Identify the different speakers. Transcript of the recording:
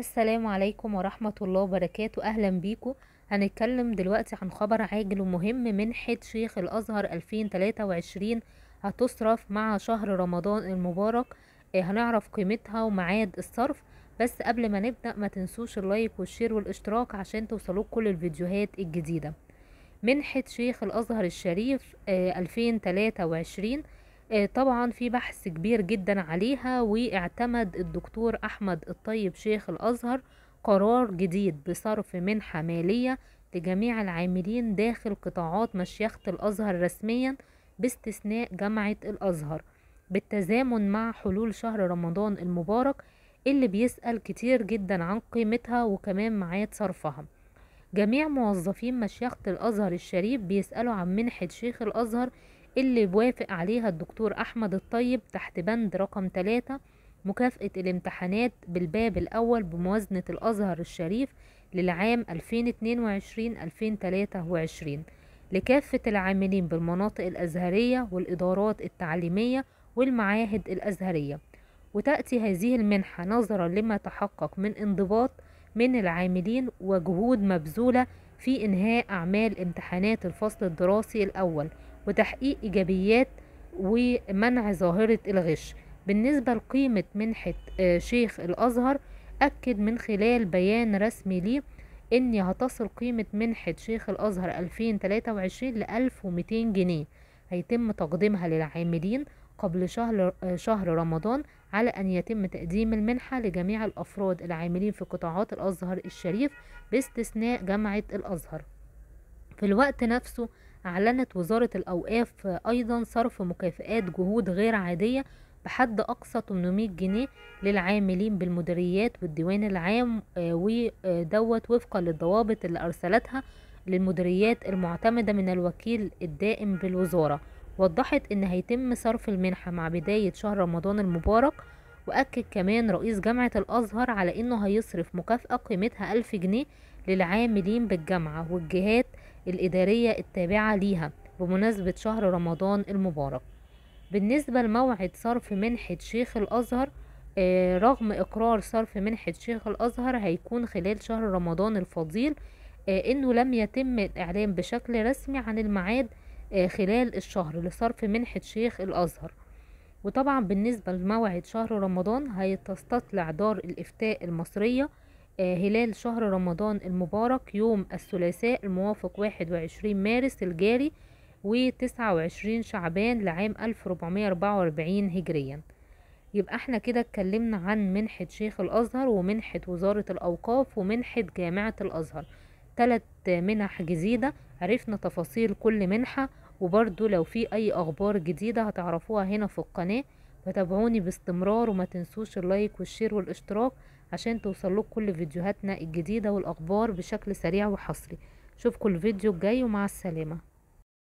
Speaker 1: السلام عليكم ورحمة الله وبركاته أهلا بيكم هنتكلم دلوقتي عن خبر عاجل ومهم منحة شيخ الأزهر 2023 هتصرف مع شهر رمضان المبارك آه، هنعرف قيمتها ومعاد الصرف بس قبل ما نبدأ ما تنسوش اللايك والشير والاشتراك عشان توصلوك كل الفيديوهات الجديدة منحة شيخ الأزهر الشريف 2023 آه، آه، طبعا في بحث كبير جدا عليها واعتمد الدكتور أحمد الطيب شيخ الأزهر قرار جديد بصرف منحة مالية لجميع العاملين داخل قطاعات مشيخة الأزهر رسميا باستثناء جامعة الأزهر بالتزامن مع حلول شهر رمضان المبارك اللي بيسأل كتير جدا عن قيمتها وكمان معاد صرفها جميع موظفين مشيخة الأزهر الشريف بيسألوا عن منحة شيخ الأزهر اللي بوافق عليها الدكتور أحمد الطيب تحت بند رقم 3 مكافأة الامتحانات بالباب الأول بموازنة الأزهر الشريف للعام 2022-2023 لكافة العاملين بالمناطق الأزهرية والإدارات التعليمية والمعاهد الأزهرية وتأتي هذه المنحة نظرا لما تحقق من انضباط من العاملين وجهود مبذولة في إنهاء أعمال امتحانات الفصل الدراسي الأول وتحقيق إيجابيات ومنع ظاهرة الغش بالنسبة لقيمة منحة آه، شيخ الأزهر أكد من خلال بيان رسمي ليه أني هتصل قيمة منحة شيخ الأزهر 2023 ل 1200 جنيه هيتم تقديمها للعاملين قبل شهر, آه، شهر رمضان على أن يتم تقديم المنحة لجميع الأفراد العاملين في قطاعات الأزهر الشريف باستثناء جامعة الأزهر في الوقت نفسه أعلنت وزارة الأوقاف أيضا صرف مكافآت جهود غير عادية بحد أقصى 800 جنيه للعاملين بالمديريات والديوان العام آه، ودوت وفقا للضوابط اللي أرسلتها للمديريات المعتمدة من الوكيل الدائم بالوزارة وضحت إن هيتم صرف المنحة مع بداية شهر رمضان المبارك وأكد كمان رئيس جامعة الأزهر على إنه هيصرف مكافأة قيمتها ألف جنيه للعاملين بالجامعة والجهات الإدارية التابعة ليها بمناسبة شهر رمضان المبارك بالنسبة لموعد صرف منحة شيخ الأزهر آه، رغم إقرار صرف منحة شيخ الأزهر هيكون خلال شهر رمضان الفضيل آه، إنه لم يتم الإعلان بشكل رسمي عن الميعاد آه، خلال الشهر لصرف منحة شيخ الأزهر وطبعا بالنسبة لموعد شهر رمضان هيتستطلع دار الإفتاء المصرية آه، هلال شهر رمضان المبارك يوم الثلاثاء الموافق 21 مارس الجاري و29 شعبان لعام 1444 هجريا يبقى احنا كده اتكلمنا عن منحة شيخ الأزهر ومنحة وزارة الأوقاف ومنحة جامعة الأزهر تلت منح جديدة عرفنا تفاصيل كل منحة وبرضو لو في أي أخبار جديدة هتعرفوها هنا في القناة فتابعوني باستمرار وما تنسوش اللايك والشير والاشتراك عشان توصل كل فيديوهاتنا الجديدة والأخبار بشكل سريع وحصري اشوفكم الفيديو الجاي ومع السلامة